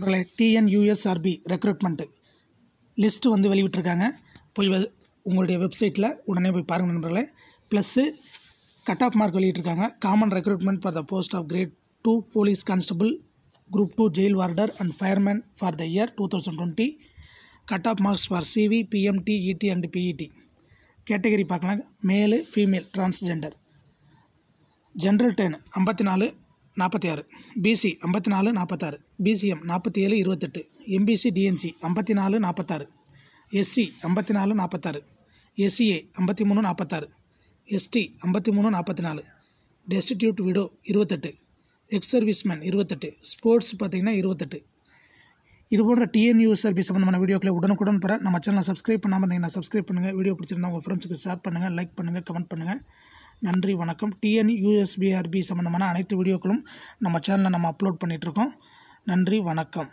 நண்பர்களே TNUSRB recruitment list வந்து வெளியிட்டிருக்காங்க போய் உங்களுடைய வெப்சைட்டில் உடனே போய் பாருங்கள் நண்பர்களே ப்ளஸ்ஸு கட் ஆஃப் மார்க் வெளியிட்டிருக்காங்க common recruitment for the post of grade two police constable group two jail warder and fireman for the year two thousand twenty cut off marks for CV PMT ET and PET category பார்க்கலாம் male female transgender general ten ஐம்பத்தி நாலு நாற்பத்தி ஆறு PC ஐம்பத்தி நாலு நாற்பத்தாறு BCM நாற்பத்தி ஏழு இருபத்தெட்டு எம்பிசி டிஎன்சி ஐம்பத்தி நாலு நாற்பத்தாறு எஸ்சி ஐம்பத்தி நாலு நாற்பத்தாறு எஸ்சிஏ ஐம்பத்தி மூணு நாற்பத்தாறு எஸ்டி ஐம்பத்தி மூணு நாற்பத்தி நாலு டெஸ்டிடியூட் விடோ இருபத்தெட்டு எக்ஸ் சர்வீஸ்மேன் இருபத்தெட்டு ஸ்போர்ட்ஸ் பார்த்திங்கன்னா இருபத்தெட்டு இது போன்ற டிஎன்யூ சர்வீஸ் சம்மந்தமான வீடியோக்களை உடனுக்குடன் பெற நம்ம சேனலை சப்ஸ்கிரைப் பண்ணாமல் இருந்தீங்கன்னா சப்ஸ்கிரைப் பண்ணுங்கள் வீடியோ பிடிச்சிருந்தா உங்கள் ஃப்ரெண்ட்ஸுக்கு ஷேர் பண்ணுங்கள் லைக் பண்ணுங்கள் கமெண்ட் பண்ணுங்கள் நன்றி வணக்கம் டிஎன் யூஎஸ்பிஆர்பி சம்மந்தமான அனைத்து வீடியோக்களும் நம்ம சேனலில் நம்ம அப்லோட் பண்ணிகிட்ருக்கோம் நன்றி வணக்கம்